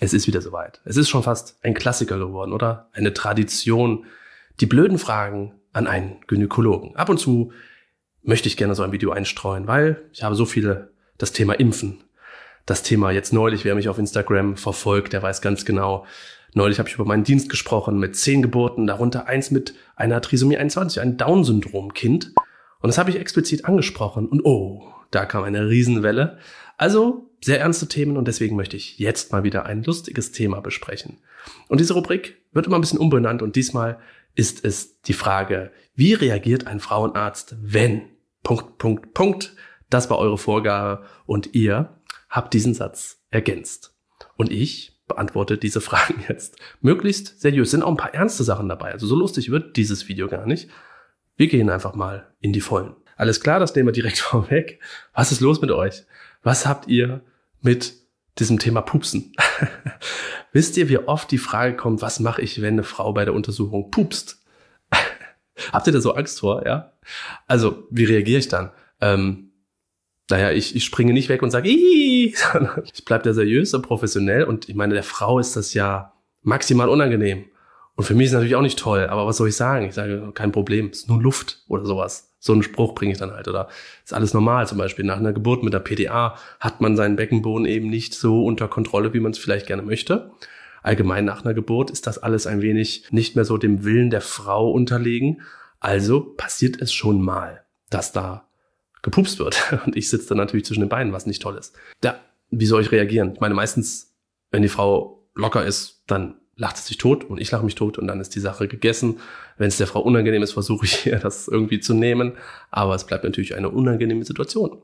Es ist wieder soweit. Es ist schon fast ein Klassiker geworden, oder? Eine Tradition. Die blöden Fragen an einen Gynäkologen. Ab und zu möchte ich gerne so ein Video einstreuen, weil ich habe so viele das Thema Impfen. Das Thema jetzt neulich, wer mich auf Instagram verfolgt, der weiß ganz genau. Neulich habe ich über meinen Dienst gesprochen mit zehn Geburten, darunter eins mit einer Trisomie 21, ein Down-Syndrom-Kind. Und das habe ich explizit angesprochen. Und oh, da kam eine Riesenwelle. Also sehr ernste Themen und deswegen möchte ich jetzt mal wieder ein lustiges Thema besprechen. Und diese Rubrik wird immer ein bisschen umbenannt und diesmal ist es die Frage, wie reagiert ein Frauenarzt, wenn Punkt, Punkt, Punkt, das war eure Vorgabe und ihr habt diesen Satz ergänzt. Und ich beantworte diese Fragen jetzt möglichst seriös. Sind auch ein paar ernste Sachen dabei. Also so lustig wird dieses Video gar nicht. Wir gehen einfach mal in die Vollen. Alles klar, das nehmen wir direkt vorweg. Was ist los mit euch? was habt ihr mit diesem Thema Pupsen? Wisst ihr, wie oft die Frage kommt, was mache ich, wenn eine Frau bei der Untersuchung pupst? habt ihr da so Angst vor, ja? Also, wie reagiere ich dann? Ähm, naja, ich, ich springe nicht weg und sage, ich bleibe da seriös und professionell. Und ich meine, der Frau ist das ja maximal unangenehm. Und für mich ist es natürlich auch nicht toll, aber was soll ich sagen? Ich sage, kein Problem, ist nur Luft oder sowas. So einen Spruch bringe ich dann halt. Oder ist alles normal. Zum Beispiel nach einer Geburt mit der PDA hat man seinen Beckenboden eben nicht so unter Kontrolle, wie man es vielleicht gerne möchte. Allgemein nach einer Geburt ist das alles ein wenig nicht mehr so dem Willen der Frau unterlegen. Also passiert es schon mal, dass da gepupst wird. Und ich sitze dann natürlich zwischen den Beinen, was nicht toll ist. Ja, wie soll ich reagieren? Ich meine, meistens, wenn die Frau locker ist, dann lacht es sich tot und ich lache mich tot und dann ist die Sache gegessen. Wenn es der Frau unangenehm ist, versuche ich ihr das irgendwie zu nehmen, aber es bleibt natürlich eine unangenehme Situation.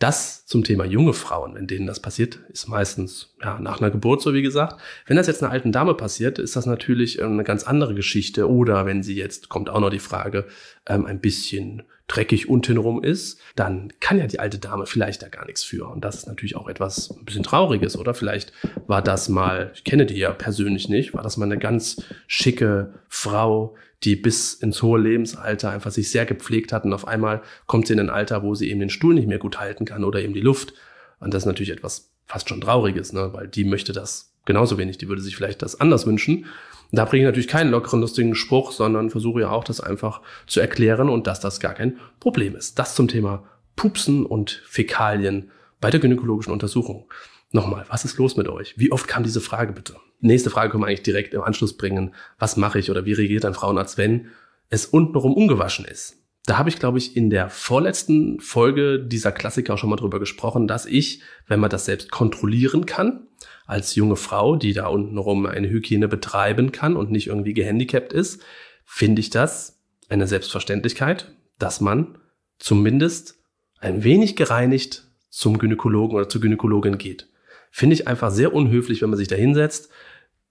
Das zum Thema junge Frauen, wenn denen das passiert, ist meistens ja, nach einer Geburt so wie gesagt. Wenn das jetzt einer alten Dame passiert, ist das natürlich ähm, eine ganz andere Geschichte. Oder wenn sie jetzt, kommt auch noch die Frage, ähm, ein bisschen dreckig untenrum ist, dann kann ja die alte Dame vielleicht da gar nichts für. Und das ist natürlich auch etwas ein bisschen Trauriges, oder? Vielleicht war das mal, ich kenne die ja persönlich nicht, war das mal eine ganz schicke Frau, die bis ins hohe Lebensalter einfach sich sehr gepflegt hat und auf einmal kommt sie in ein Alter, wo sie eben den Stuhl nicht mehr gut halten kann oder eben die Luft. Und das ist natürlich etwas fast schon Trauriges, ne? weil die möchte das genauso wenig, die würde sich vielleicht das anders wünschen. Und da bringe ich natürlich keinen lockeren, lustigen Spruch, sondern versuche ja auch, das einfach zu erklären und dass das gar kein Problem ist. Das zum Thema Pupsen und Fäkalien bei der gynäkologischen Untersuchung. Nochmal, was ist los mit euch? Wie oft kam diese Frage bitte? Nächste Frage können wir eigentlich direkt im Anschluss bringen. Was mache ich oder wie reagiert ein Frauenarzt, wenn es untenrum ungewaschen ist? Da habe ich, glaube ich, in der vorletzten Folge dieser Klassiker auch schon mal drüber gesprochen, dass ich, wenn man das selbst kontrollieren kann, als junge Frau, die da untenrum eine Hygiene betreiben kann und nicht irgendwie gehandicapt ist, finde ich das eine Selbstverständlichkeit, dass man zumindest ein wenig gereinigt zum Gynäkologen oder zur Gynäkologin geht. Finde ich einfach sehr unhöflich, wenn man sich da hinsetzt,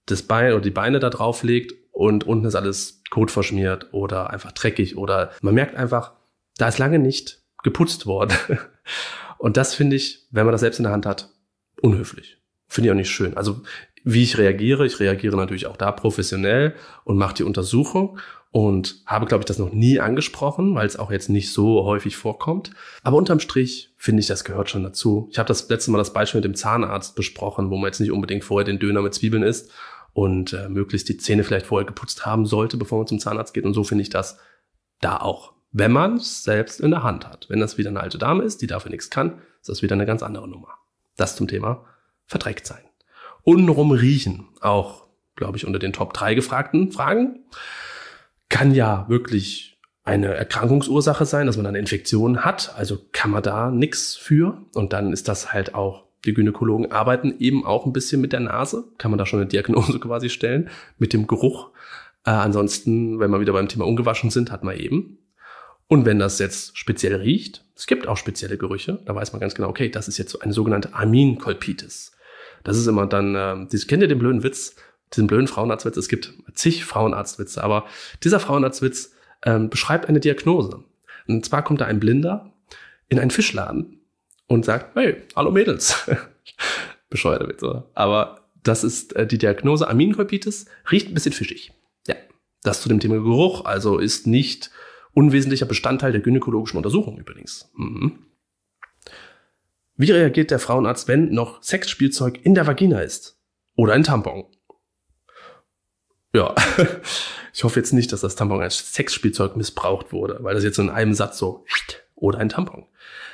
das Bein oder die Beine da drauf legt und unten ist alles kotverschmiert oder einfach dreckig oder man merkt einfach, da ist lange nicht geputzt worden. Und das finde ich, wenn man das selbst in der Hand hat, unhöflich. Finde ich auch nicht schön. Also wie ich reagiere, ich reagiere natürlich auch da professionell und mache die Untersuchung und habe, glaube ich, das noch nie angesprochen, weil es auch jetzt nicht so häufig vorkommt. Aber unterm Strich finde ich, das gehört schon dazu. Ich habe das letzte Mal das Beispiel mit dem Zahnarzt besprochen, wo man jetzt nicht unbedingt vorher den Döner mit Zwiebeln isst und äh, möglichst die Zähne vielleicht vorher geputzt haben sollte, bevor man zum Zahnarzt geht. Und so finde ich das da auch. Wenn man es selbst in der Hand hat. Wenn das wieder eine alte Dame ist, die dafür nichts kann, ist das wieder eine ganz andere Nummer. Das zum Thema verdreckt sein. Untenrum riechen. Auch, glaube ich, unter den Top 3 gefragten Fragen kann ja wirklich eine Erkrankungsursache sein, dass man eine Infektion hat. Also kann man da nichts für. Und dann ist das halt auch, die Gynäkologen arbeiten eben auch ein bisschen mit der Nase. Kann man da schon eine Diagnose quasi stellen, mit dem Geruch. Äh, ansonsten, wenn man wieder beim Thema ungewaschen sind, hat man eben. Und wenn das jetzt speziell riecht, es gibt auch spezielle Gerüche, da weiß man ganz genau, okay, das ist jetzt eine sogenannte Aminkolpitis. Das ist immer dann, äh, das kennt ihr den blöden Witz, diesen blöden Frauenarztwitz, es gibt zig Frauenarztwitze, aber dieser Frauenarztwitz ähm, beschreibt eine Diagnose. Und zwar kommt da ein Blinder in einen Fischladen und sagt, hey, hallo Mädels. Bescheuerter Witz, oder? Aber das ist äh, die Diagnose Aminkolpitis, riecht ein bisschen fischig. Ja, das zu dem Thema Geruch, also ist nicht unwesentlicher Bestandteil der gynäkologischen Untersuchung übrigens. Mhm. Wie reagiert der Frauenarzt, wenn noch Sexspielzeug in der Vagina ist? Oder ein Tampon? ja, ich hoffe jetzt nicht, dass das Tampon als Sexspielzeug missbraucht wurde, weil das jetzt in einem Satz so oder ein Tampon.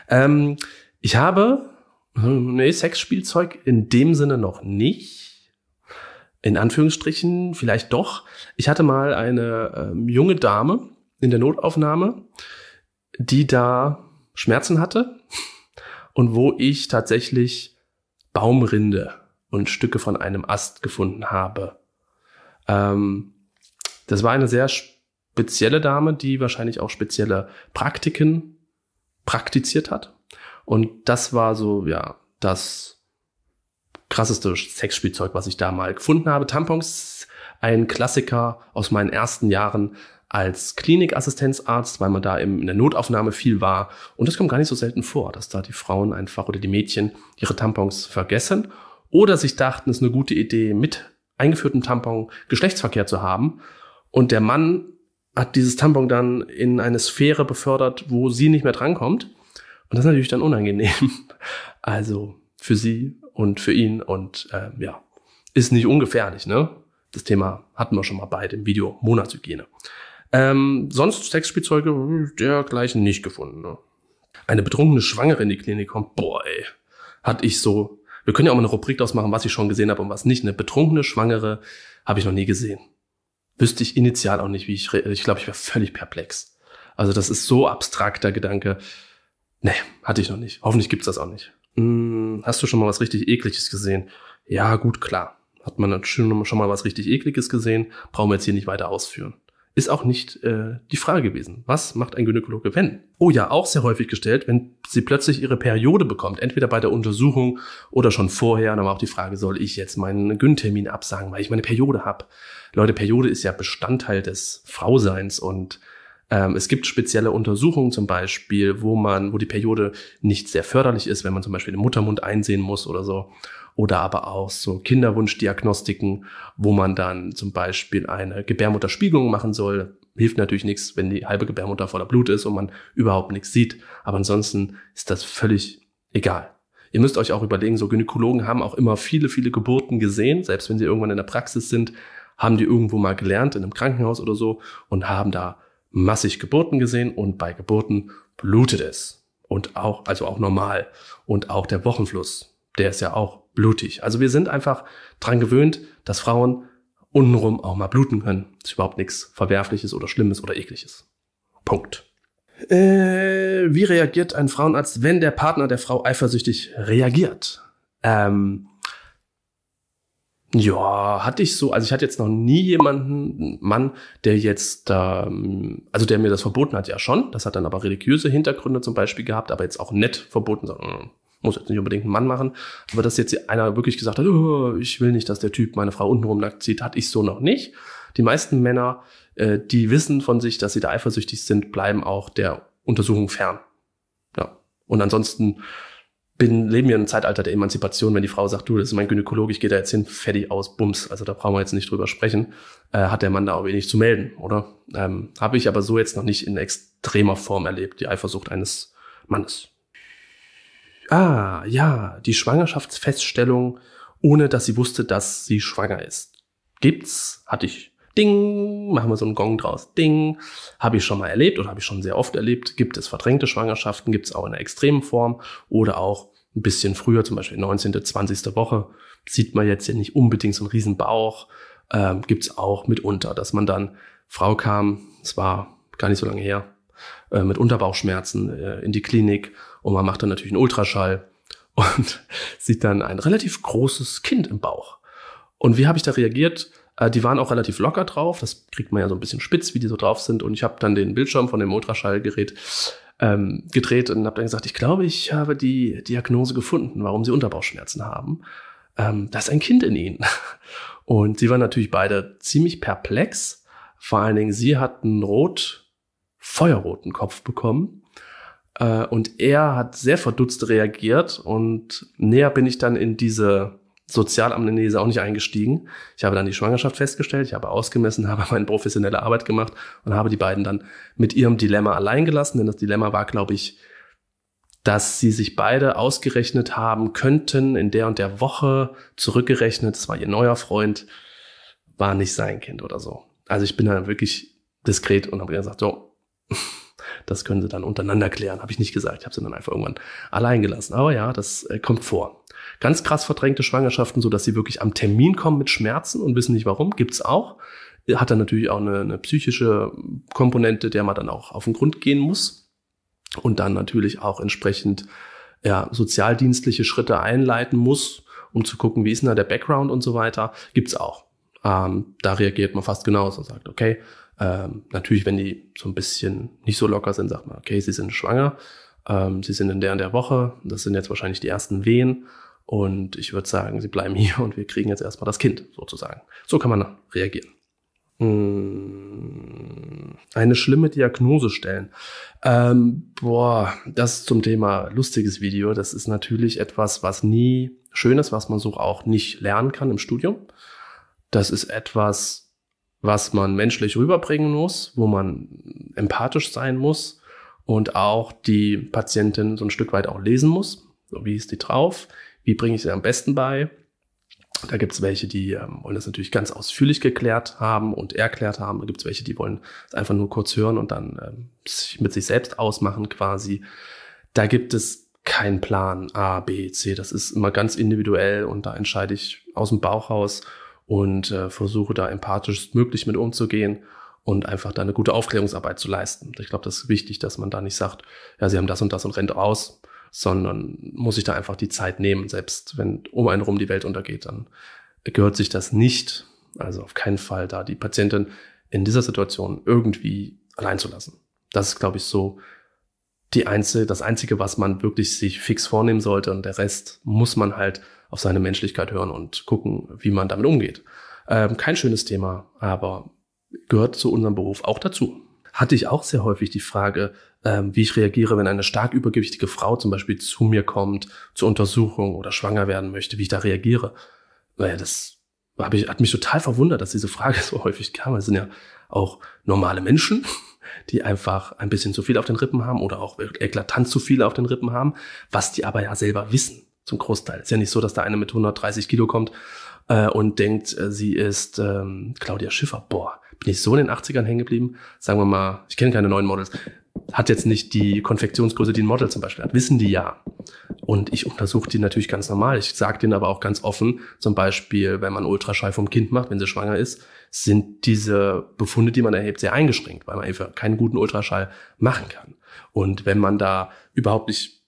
Ähm, ich habe, hm, nee, Sexspielzeug in dem Sinne noch nicht. In Anführungsstrichen, vielleicht doch. Ich hatte mal eine ähm, junge Dame in der Notaufnahme, die da Schmerzen hatte und wo ich tatsächlich Baumrinde und Stücke von einem Ast gefunden habe ähm, das war eine sehr spezielle Dame, die wahrscheinlich auch spezielle Praktiken praktiziert hat. Und das war so, ja, das krasseste Sexspielzeug, was ich da mal gefunden habe. Tampons, ein Klassiker aus meinen ersten Jahren als Klinikassistenzarzt, weil man da im, in der Notaufnahme viel war. Und das kommt gar nicht so selten vor, dass da die Frauen einfach oder die Mädchen ihre Tampons vergessen oder sich dachten, es ist eine gute Idee, mit eingeführten Tampon Geschlechtsverkehr zu haben. Und der Mann hat dieses Tampon dann in eine Sphäre befördert, wo sie nicht mehr drankommt. Und das ist natürlich dann unangenehm. Also für sie und für ihn und äh, ja, ist nicht ungefährlich, ne? Das Thema hatten wir schon mal bei dem Video Monatshygiene. Ähm, sonst Sexspielzeuge dergleichen nicht gefunden. Ne? Eine betrunkene Schwangere in die Klinik kommt, boah, ey, hatte ich so wir können ja auch mal eine Rubrik draus machen, was ich schon gesehen habe und was nicht. Eine betrunkene Schwangere habe ich noch nie gesehen. Wüsste ich initial auch nicht, wie ich Ich glaube, ich wäre völlig perplex. Also das ist so abstrakter Gedanke. Nee, hatte ich noch nicht. Hoffentlich gibt's das auch nicht. Hm, hast du schon mal was richtig Ekliges gesehen? Ja, gut, klar. Hat man schon mal was richtig Ekliges gesehen, brauchen wir jetzt hier nicht weiter ausführen ist auch nicht äh, die Frage gewesen. Was macht ein Gynäkologe, wenn? Oh ja, auch sehr häufig gestellt, wenn sie plötzlich ihre Periode bekommt, entweder bei der Untersuchung oder schon vorher. dann war auch die Frage, soll ich jetzt meinen Gyntermin absagen, weil ich meine Periode habe? Leute, Periode ist ja Bestandteil des Frauseins und ähm, es gibt spezielle Untersuchungen zum Beispiel, wo man, wo die Periode nicht sehr förderlich ist, wenn man zum Beispiel den Muttermund einsehen muss oder so oder aber auch so Kinderwunschdiagnostiken, wo man dann zum Beispiel eine Gebärmutterspiegelung machen soll. Hilft natürlich nichts, wenn die halbe Gebärmutter voller Blut ist und man überhaupt nichts sieht. Aber ansonsten ist das völlig egal. Ihr müsst euch auch überlegen, so Gynäkologen haben auch immer viele, viele Geburten gesehen, selbst wenn sie irgendwann in der Praxis sind, haben die irgendwo mal gelernt in einem Krankenhaus oder so und haben da massig Geburten gesehen und bei Geburten blutet es und auch also auch normal und auch der Wochenfluss, der ist ja auch blutig. Also wir sind einfach dran gewöhnt, dass Frauen untenrum auch mal bluten können. Das ist überhaupt nichts Verwerfliches oder Schlimmes oder Ekliges. Punkt. Äh, wie reagiert ein Frauenarzt, wenn der Partner der Frau eifersüchtig reagiert? Ähm, ja, hatte ich so. Also ich hatte jetzt noch nie jemanden, Mann, der jetzt, ähm, also der mir das verboten hat, ja schon. Das hat dann aber religiöse Hintergründe zum Beispiel gehabt, aber jetzt auch nett verboten. So, muss jetzt nicht unbedingt ein Mann machen, aber dass jetzt einer wirklich gesagt hat, oh, ich will nicht, dass der Typ meine Frau untenrum nackt zieht, hatte ich so noch nicht. Die meisten Männer, äh, die wissen von sich, dass sie da eifersüchtig sind, bleiben auch der Untersuchung fern. Ja. Und ansonsten bin, leben wir in einem Zeitalter der Emanzipation, wenn die Frau sagt, du, das ist mein Gynäkologe, ich gehe da jetzt hin, fertig aus, bums. Also da brauchen wir jetzt nicht drüber sprechen. Äh, hat der Mann da auch wenig eh zu melden, oder? Ähm, Habe ich aber so jetzt noch nicht in extremer Form erlebt, die Eifersucht eines Mannes ah, ja, die Schwangerschaftsfeststellung, ohne dass sie wusste, dass sie schwanger ist. Gibt's, hatte ich. Ding, machen wir so einen Gong draus. Ding, habe ich schon mal erlebt oder habe ich schon sehr oft erlebt. Gibt es verdrängte Schwangerschaften, gibt es auch in einer extremen Form oder auch ein bisschen früher, zum Beispiel 19., 20. Woche, sieht man jetzt ja nicht unbedingt so einen riesen Bauch. Ähm, gibt es auch mitunter, dass man dann, Frau kam, es war gar nicht so lange her, äh, mit Unterbauchschmerzen äh, in die Klinik und man macht dann natürlich einen Ultraschall und sieht dann ein relativ großes Kind im Bauch. Und wie habe ich da reagiert? Äh, die waren auch relativ locker drauf. Das kriegt man ja so ein bisschen spitz, wie die so drauf sind. Und ich habe dann den Bildschirm von dem Ultraschallgerät ähm, gedreht und habe dann gesagt, ich glaube, ich habe die Diagnose gefunden, warum sie Unterbauchschmerzen haben. Ähm, da ist ein Kind in ihnen. Und sie waren natürlich beide ziemlich perplex. Vor allen Dingen, sie hatten rot, feuerroten Kopf bekommen. Äh, und er hat sehr verdutzt reagiert und näher bin ich dann in diese Sozialamnese auch nicht eingestiegen. Ich habe dann die Schwangerschaft festgestellt, ich habe ausgemessen, habe meine professionelle Arbeit gemacht und habe die beiden dann mit ihrem Dilemma allein gelassen, denn das Dilemma war, glaube ich, dass sie sich beide ausgerechnet haben könnten, in der und der Woche zurückgerechnet, es war ihr neuer Freund, war nicht sein Kind oder so. Also ich bin dann wirklich diskret und habe gesagt, so, das können sie dann untereinander klären. Habe ich nicht gesagt. Ich habe sie dann einfach irgendwann allein gelassen. Aber ja, das äh, kommt vor. Ganz krass verdrängte Schwangerschaften, so dass sie wirklich am Termin kommen mit Schmerzen und wissen nicht warum. Gibt's auch. Hat dann natürlich auch eine, eine psychische Komponente, der man dann auch auf den Grund gehen muss. Und dann natürlich auch entsprechend ja, sozialdienstliche Schritte einleiten muss, um zu gucken, wie ist denn da der Background und so weiter. Gibt's auch. Ähm, da reagiert man fast genauso, und sagt, okay, ähm, natürlich, wenn die so ein bisschen nicht so locker sind, sagt man, okay, sie sind schwanger, ähm, sie sind in der und der Woche, das sind jetzt wahrscheinlich die ersten Wehen und ich würde sagen, sie bleiben hier und wir kriegen jetzt erstmal das Kind, sozusagen. So kann man reagieren. Mm, eine schlimme Diagnose stellen. Ähm, boah, das zum Thema lustiges Video. Das ist natürlich etwas, was nie schön ist, was man so auch nicht lernen kann im Studium. Das ist etwas, was man menschlich rüberbringen muss, wo man empathisch sein muss und auch die Patientin so ein Stück weit auch lesen muss. So, wie ist die drauf? Wie bringe ich sie am besten bei? Da gibt es welche, die ähm, wollen das natürlich ganz ausführlich geklärt haben und erklärt haben. Da gibt es welche, die wollen es einfach nur kurz hören und dann ähm, mit sich selbst ausmachen quasi. Da gibt es keinen Plan A, B, C. Das ist immer ganz individuell und da entscheide ich aus dem Bauchhaus und äh, versuche da empathisch möglich mit umzugehen und einfach da eine gute Aufklärungsarbeit zu leisten. Ich glaube, das ist wichtig, dass man da nicht sagt, ja, sie haben das und das und rennt aus, sondern muss sich da einfach die Zeit nehmen, selbst wenn um einen rum die Welt untergeht, dann gehört sich das nicht, also auf keinen Fall da die Patientin in dieser Situation irgendwie allein zu lassen. Das ist, glaube ich, so die einzige, das Einzige, was man wirklich sich fix vornehmen sollte. Und der Rest muss man halt auf seine Menschlichkeit hören und gucken, wie man damit umgeht. Ähm, kein schönes Thema, aber gehört zu unserem Beruf auch dazu. Hatte ich auch sehr häufig die Frage, ähm, wie ich reagiere, wenn eine stark übergewichtige Frau zum Beispiel zu mir kommt, zur Untersuchung oder schwanger werden möchte, wie ich da reagiere. Naja, das ich, hat mich total verwundert, dass diese Frage so häufig kam. Es sind ja auch normale Menschen die einfach ein bisschen zu viel auf den Rippen haben oder auch eklatant zu viel auf den Rippen haben, was die aber ja selber wissen zum Großteil. Ist ja nicht so, dass da eine mit 130 Kilo kommt äh, und denkt, äh, sie ist ähm, Claudia Schiffer. Boah, bin ich so in den 80ern hängen geblieben? Sagen wir mal, ich kenne keine neuen Models. Hat jetzt nicht die Konfektionsgröße, die ein Model zum Beispiel hat. Wissen die ja. Und ich untersuche die natürlich ganz normal. Ich sage denen aber auch ganz offen, zum Beispiel, wenn man Ultraschall vom Kind macht, wenn sie schwanger ist, sind diese Befunde, die man erhebt, sehr eingeschränkt, weil man einfach keinen guten Ultraschall machen kann. Und wenn man da überhaupt nicht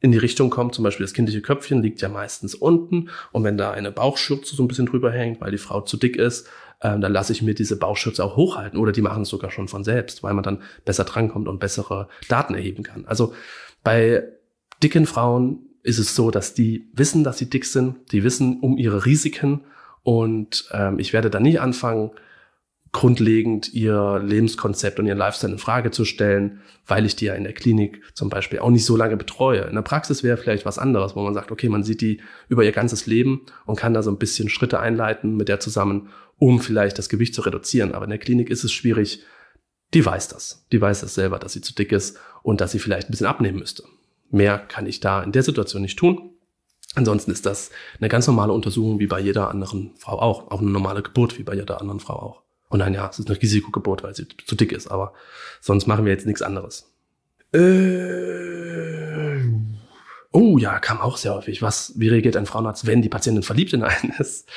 in die Richtung kommt, zum Beispiel das kindliche Köpfchen liegt ja meistens unten und wenn da eine Bauchschürze so ein bisschen drüber hängt, weil die Frau zu dick ist, ähm, dann lasse ich mir diese Bauchschürze auch hochhalten oder die machen es sogar schon von selbst, weil man dann besser drankommt und bessere Daten erheben kann. Also bei dicken Frauen ist es so, dass die wissen, dass sie dick sind, die wissen um ihre Risiken und ähm, ich werde da nicht anfangen, grundlegend ihr Lebenskonzept und ihren Lifestyle in Frage zu stellen, weil ich die ja in der Klinik zum Beispiel auch nicht so lange betreue. In der Praxis wäre vielleicht was anderes, wo man sagt, okay, man sieht die über ihr ganzes Leben und kann da so ein bisschen Schritte einleiten mit der zusammen, um vielleicht das Gewicht zu reduzieren. Aber in der Klinik ist es schwierig. Die weiß das. Die weiß das selber, dass sie zu dick ist und dass sie vielleicht ein bisschen abnehmen müsste. Mehr kann ich da in der Situation nicht tun. Ansonsten ist das eine ganz normale Untersuchung wie bei jeder anderen Frau auch. Auch eine normale Geburt wie bei jeder anderen Frau auch. Und dann ja, es ist eine Risikogeburt, weil sie zu dick ist, aber sonst machen wir jetzt nichts anderes. Äh, oh ja, kam auch sehr häufig. Was, wie reagiert ein Frauenarzt, wenn die Patientin verliebt in einen ist?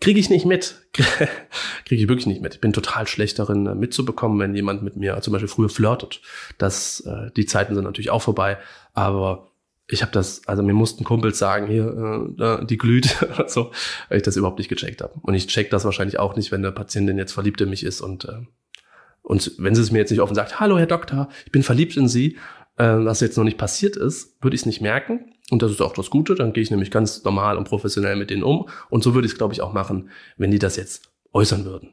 Kriege ich nicht mit. Kriege ich wirklich nicht mit. Ich Bin total schlecht darin, äh, mitzubekommen, wenn jemand mit mir zum Beispiel früher flirtet. Das, äh, die Zeiten sind natürlich auch vorbei, aber ich habe das, also mir mussten Kumpels sagen, hier, äh, die glüht oder so, weil ich das überhaupt nicht gecheckt habe. Und ich check das wahrscheinlich auch nicht, wenn der Patientin jetzt verliebt in mich ist und, äh, und wenn sie es mir jetzt nicht offen sagt, hallo Herr Doktor, ich bin verliebt in Sie, äh, was jetzt noch nicht passiert ist, würde ich es nicht merken. Und das ist auch das Gute, dann gehe ich nämlich ganz normal und professionell mit denen um. Und so würde ich es, glaube ich, auch machen, wenn die das jetzt äußern würden.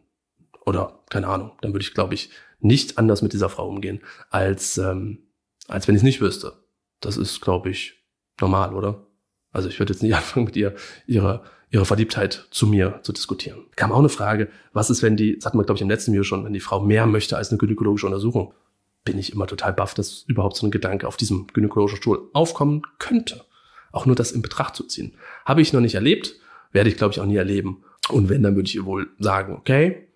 Oder, keine Ahnung, dann würde ich, glaube ich, nicht anders mit dieser Frau umgehen, als, ähm, als wenn ich es nicht wüsste. Das ist, glaube ich, normal, oder? Also ich würde jetzt nicht anfangen, mit ihr ihre, ihre Verliebtheit zu mir zu diskutieren. Kam auch eine Frage, was ist, wenn die, das hatten wir, glaube ich, im letzten Video schon, wenn die Frau mehr möchte als eine gynäkologische Untersuchung? bin ich immer total baff, dass überhaupt so ein Gedanke auf diesem gynäkologischen Stuhl aufkommen könnte. Auch nur das in Betracht zu ziehen. Habe ich noch nicht erlebt, werde ich, glaube ich, auch nie erleben. Und wenn, dann würde ich ihr wohl sagen, okay,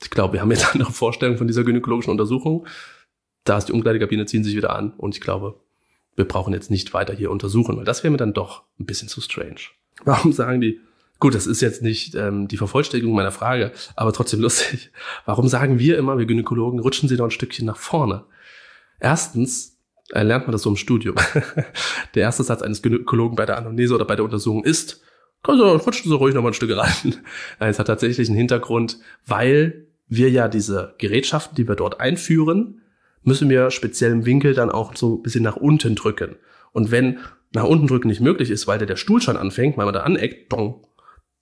ich glaube, wir haben jetzt andere Vorstellungen von dieser gynäkologischen Untersuchung. Da ist die Umkleidekabine, ziehen sich wieder an und ich glaube, wir brauchen jetzt nicht weiter hier untersuchen, weil das wäre mir dann doch ein bisschen zu strange. Warum sagen die, Gut, das ist jetzt nicht ähm, die Vervollständigung meiner Frage, aber trotzdem lustig. Warum sagen wir immer, wir Gynäkologen, rutschen Sie doch ein Stückchen nach vorne? Erstens äh, lernt man das so im Studium. der erste Satz eines Gynäkologen bei der Anamnese oder bei der Untersuchung ist, also rutschen Sie ruhig nochmal ein Stück rein. Nein, es hat tatsächlich einen Hintergrund, weil wir ja diese Gerätschaften, die wir dort einführen, müssen wir speziell im Winkel dann auch so ein bisschen nach unten drücken. Und wenn nach unten drücken nicht möglich ist, weil der, der Stuhl schon anfängt, weil man da aneckt, dong,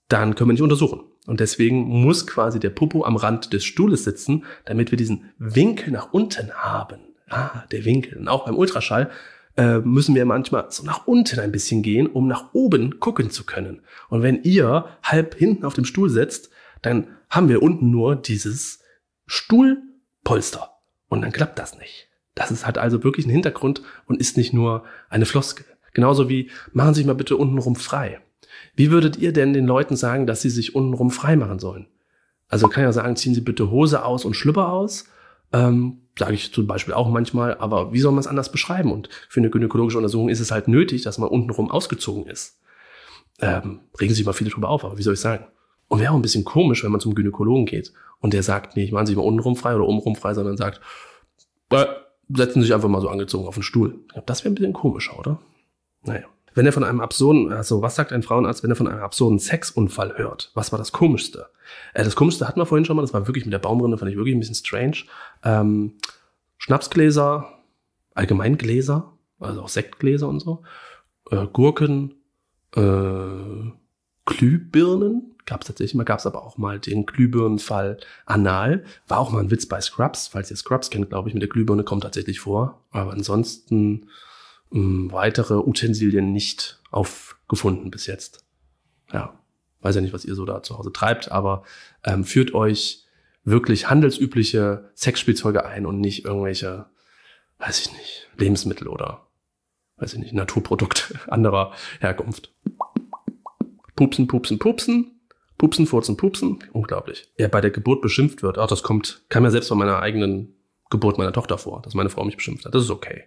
dann können wir nicht untersuchen. Und deswegen muss quasi der Popo am Rand des Stuhles sitzen, damit wir diesen Winkel nach unten haben. Ah, der Winkel. Und auch beim Ultraschall äh, müssen wir manchmal so nach unten ein bisschen gehen, um nach oben gucken zu können. Und wenn ihr halb hinten auf dem Stuhl sitzt, dann haben wir unten nur dieses Stuhlpolster. Und dann klappt das nicht. Das ist, hat also wirklich einen Hintergrund und ist nicht nur eine Floskel. Genauso wie, machen Sie sich mal bitte untenrum frei. Wie würdet ihr denn den Leuten sagen, dass sie sich untenrum frei machen sollen? Also kann ja sagen, ziehen Sie bitte Hose aus und Schlüpper aus. Ähm, sage ich zum Beispiel auch manchmal, aber wie soll man es anders beschreiben? Und für eine gynäkologische Untersuchung ist es halt nötig, dass man untenrum ausgezogen ist. Ähm, regen sich mal viele drüber auf, aber wie soll ich sagen? Und wäre auch ein bisschen komisch, wenn man zum Gynäkologen geht und der sagt, nee, machen Sie sich mal untenrum frei oder obenrum frei, sondern sagt, äh, setzen Sie sich einfach mal so angezogen auf den Stuhl. Ich glaube, das wäre ein bisschen komischer, oder? Naja wenn er von einem absurden, also was sagt ein Frauenarzt, wenn er von einem absurden Sexunfall hört? Was war das Komischste? Äh, das Komischste hatten wir vorhin schon mal, das war wirklich mit der Baumrinde, fand ich wirklich ein bisschen strange. Ähm, Schnapsgläser, Allgemeingläser, also auch Sektgläser und so, äh, Gurken, äh, Glühbirnen, gab es tatsächlich mal, gab es aber auch mal den Glühbirnenfall anal. War auch mal ein Witz bei Scrubs, falls ihr Scrubs kennt, glaube ich, mit der Glühbirne kommt tatsächlich vor. Aber ansonsten ähm, weitere Utensilien nicht aufgefunden bis jetzt. Ja, weiß ja nicht, was ihr so da zu Hause treibt, aber ähm, führt euch wirklich handelsübliche Sexspielzeuge ein und nicht irgendwelche, weiß ich nicht, Lebensmittel oder, weiß ich nicht, Naturprodukte anderer Herkunft. Pupsen, pupsen, pupsen. Pupsen, furzen, pupsen. Unglaublich. Er bei der Geburt beschimpft wird. Ach, das kommt, kam ja selbst bei meiner eigenen Geburt meiner Tochter vor, dass meine Frau mich beschimpft hat. Das ist okay.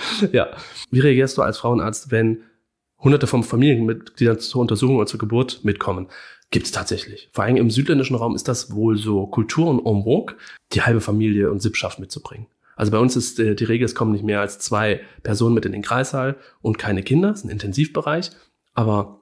ja. Wie reagierst du als Frauenarzt, wenn Hunderte von Familienmitgliedern zur Untersuchung oder zur Geburt mitkommen? Gibt es tatsächlich. Vor allem im südländischen Raum ist das wohl so Kultur und Omburg, die halbe Familie und Sippschaft mitzubringen. Also bei uns ist äh, die Regel, es kommen nicht mehr als zwei Personen mit in den Kreissaal und keine Kinder. Es ist ein Intensivbereich. Aber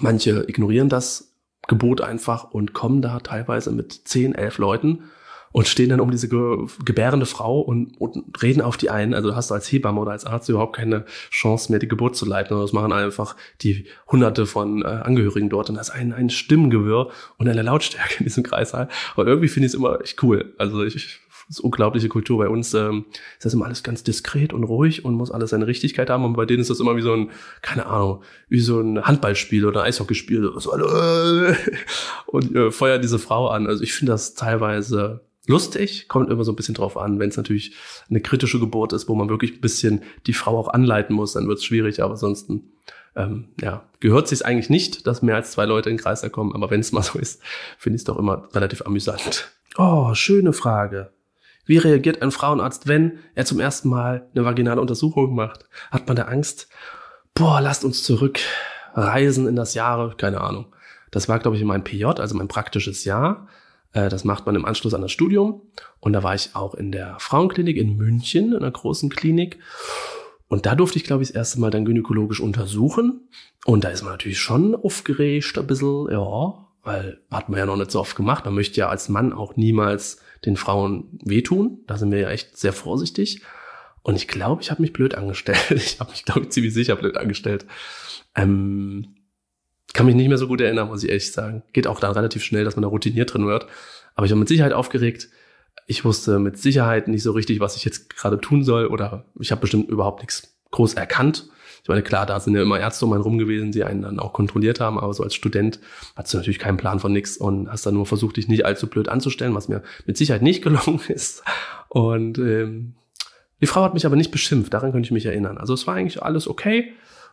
manche ignorieren das Gebot einfach und kommen da teilweise mit zehn, elf Leuten und stehen dann um diese ge gebärende Frau und, und reden auf die einen. Also hast du als Hebamme oder als Arzt überhaupt keine Chance mehr, die Geburt zu leiten. Und Das machen einfach die Hunderte von äh, Angehörigen dort. Und das ist ein, ein Stimmengewirr und eine Lautstärke in diesem Kreißsaal. Und irgendwie finde ich es immer echt cool. Also ich, ich das ist unglaubliche Kultur. Bei uns ähm, ist das immer alles ganz diskret und ruhig und muss alles seine Richtigkeit haben. Und bei denen ist das immer wie so ein, keine Ahnung, wie so ein Handballspiel oder ein Eishockeyspiel. So, äh, und äh, feuert diese Frau an. Also ich finde das teilweise lustig, kommt immer so ein bisschen drauf an. Wenn es natürlich eine kritische Geburt ist, wo man wirklich ein bisschen die Frau auch anleiten muss, dann wird es schwierig. Aber ansonsten ähm, ja, gehört sich eigentlich nicht, dass mehr als zwei Leute in den Kreis da kommen. Aber wenn es mal so ist, finde ich es doch immer relativ amüsant. Oh, schöne Frage. Wie reagiert ein Frauenarzt, wenn er zum ersten Mal eine vaginale Untersuchung macht? Hat man da Angst? Boah, lasst uns zurück. Reisen in das Jahre, keine Ahnung. Das war, glaube ich, in meinem PJ, also mein praktisches Jahr. Äh, das macht man im Anschluss an das Studium. Und da war ich auch in der Frauenklinik in München, in einer großen Klinik. Und da durfte ich, glaube ich, das erste Mal dann gynäkologisch untersuchen. Und da ist man natürlich schon aufgeregt ein bisschen, ja, weil hat man ja noch nicht so oft gemacht. Man möchte ja als Mann auch niemals den Frauen wehtun. Da sind wir ja echt sehr vorsichtig. Und ich glaube, ich habe mich blöd angestellt. Ich habe mich, glaube ich, ziemlich sicher blöd angestellt. Ähm, kann mich nicht mehr so gut erinnern, muss ich ehrlich sagen. Geht auch dann relativ schnell, dass man da routiniert drin wird. Aber ich war mit Sicherheit aufgeregt. Ich wusste mit Sicherheit nicht so richtig, was ich jetzt gerade tun soll oder ich habe bestimmt überhaupt nichts groß erkannt. Ich meine, klar, da sind ja immer Ärzte um einen rum gewesen, die einen dann auch kontrolliert haben, aber so als Student hast du natürlich keinen Plan von nichts und hast dann nur versucht, dich nicht allzu blöd anzustellen, was mir mit Sicherheit nicht gelungen ist. Und ähm, die Frau hat mich aber nicht beschimpft, daran könnte ich mich erinnern. Also es war eigentlich alles okay.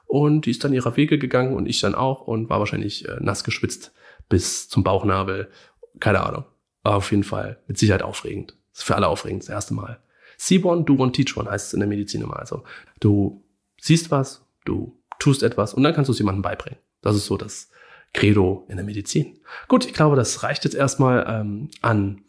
Und die ist dann ihrer Wege gegangen und ich dann auch und war wahrscheinlich äh, nass geschwitzt bis zum Bauchnabel. Keine Ahnung. War auf jeden Fall mit Sicherheit aufregend. Ist für alle aufregend, das erste Mal. See one, do one, teach one heißt es in der Medizin immer. Also du siehst was, du tust etwas und dann kannst du es jemandem beibringen. Das ist so das Credo in der Medizin. Gut, ich glaube, das reicht jetzt erstmal ähm, an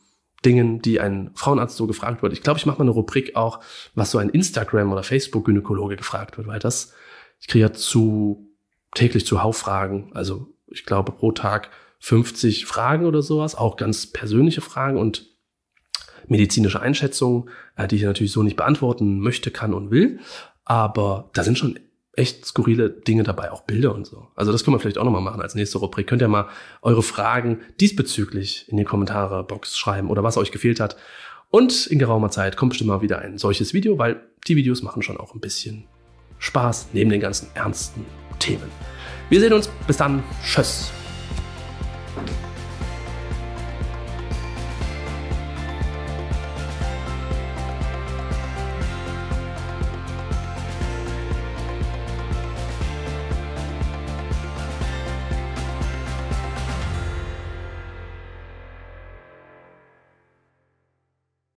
Dingen, die ein Frauenarzt so gefragt wird. Ich glaube, ich mache mal eine Rubrik auch, was so ein Instagram- oder Facebook-Gynäkologe gefragt wird, weil das ich kriege ja zu täglich zuhauf Fragen. Also ich glaube pro Tag 50 Fragen oder sowas, auch ganz persönliche Fragen und medizinische Einschätzungen, äh, die ich natürlich so nicht beantworten möchte, kann und will. Aber da sind schon echt skurrile Dinge dabei, auch Bilder und so. Also das können wir vielleicht auch nochmal machen als nächste Rubrik. Könnt ihr mal eure Fragen diesbezüglich in die Kommentarebox schreiben oder was euch gefehlt hat. Und in geraumer Zeit kommt bestimmt mal wieder ein solches Video, weil die Videos machen schon auch ein bisschen Spaß neben den ganzen ernsten Themen. Wir sehen uns. Bis dann. Tschüss.